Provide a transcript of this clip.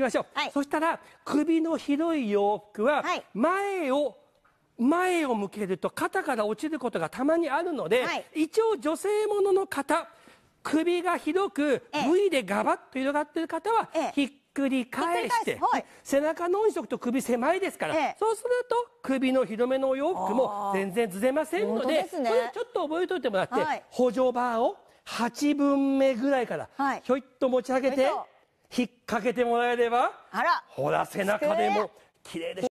きましょう、はい、そしたら首の広い洋服は前を、前を向けると肩から落ちることがたまにあるので、はい、一応女性ものの方首が広く V でガバッと広がってる方は、ひっくり返して、はい、背中の音色と首狭いですから、ええ、そうすると首の広めのお洋服も全然ずれませんので、ね、これちょっと覚えておいてもらって、はい、補助バーを8分目ぐらいからひょいっと持ち上げて。はい引っ掛けてもらえればほら背中でも綺麗でしょ